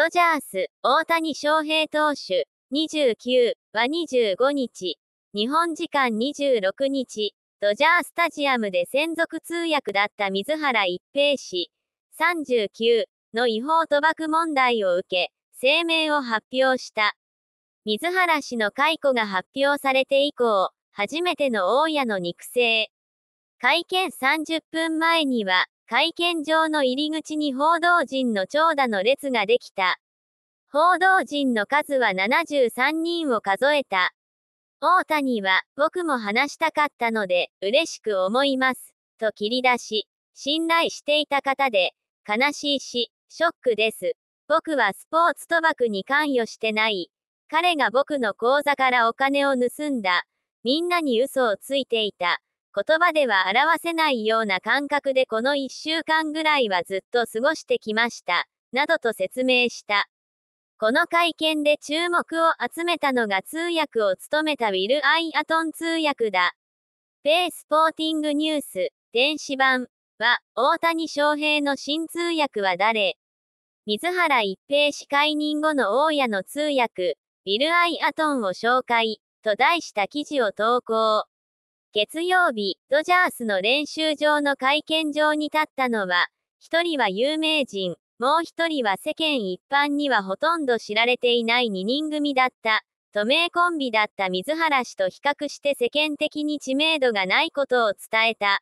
ドジャース、大谷翔平投手、29は25日、日本時間26日、ドジャースタジアムで専属通訳だった水原一平氏、39の違法賭博問題を受け、声明を発表した。水原氏の解雇が発表されて以降、初めての大家の肉声。会見30分前には、会見場の入り口に報道陣の長蛇の列ができた。報道陣の数は73人を数えた。大谷は、僕も話したかったので、嬉しく思います。と切り出し、信頼していた方で、悲しいし、ショックです。僕はスポーツ賭博に関与してない。彼が僕の口座からお金を盗んだ。みんなに嘘をついていた。言葉では表せないような感覚でこの1週間ぐらいはずっと過ごしてきました、などと説明した。この会見で注目を集めたのが通訳を務めたウィル・アイ・アトン通訳だ。米スポーティングニュース、電子版は、大谷翔平の新通訳は誰水原一平氏解任後の大家の通訳、ウィル・アイ・アトンを紹介、と題した記事を投稿。月曜日、ドジャースの練習場の会見場に立ったのは、一人は有名人、もう一人は世間一般にはほとんど知られていない二人組だった。都名コンビだった水原氏と比較して世間的に知名度がないことを伝えた。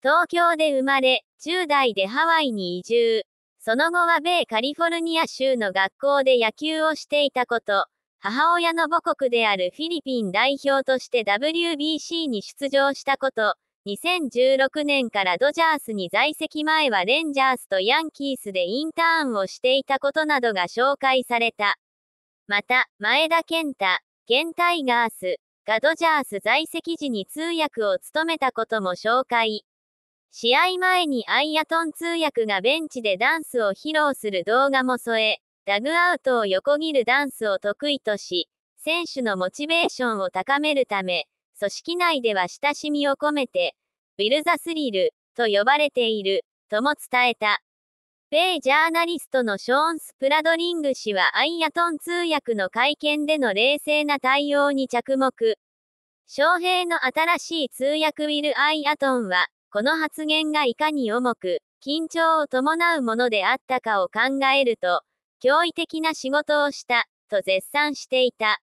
東京で生まれ、10代でハワイに移住。その後は米カリフォルニア州の学校で野球をしていたこと。母親の母国であるフィリピン代表として WBC に出場したこと、2016年からドジャースに在籍前はレンジャースとヤンキースでインターンをしていたことなどが紹介された。また、前田健太、現タイガースがドジャース在籍時に通訳を務めたことも紹介。試合前にアイアトン通訳がベンチでダンスを披露する動画も添え、ダグアウトを横切るダンスを得意とし、選手のモチベーションを高めるため、組織内では親しみを込めて、ウィル・ザ・スリルと呼ばれているとも伝えた。米ジャーナリストのショーン・スプラドリング氏はアイアトン通訳の会見での冷静な対応に着目。翔平の新しい通訳ウィル・アイアトンは、この発言がいかに重く、緊張を伴うものであったかを考えると、驚異的な仕事をした、と絶賛していた。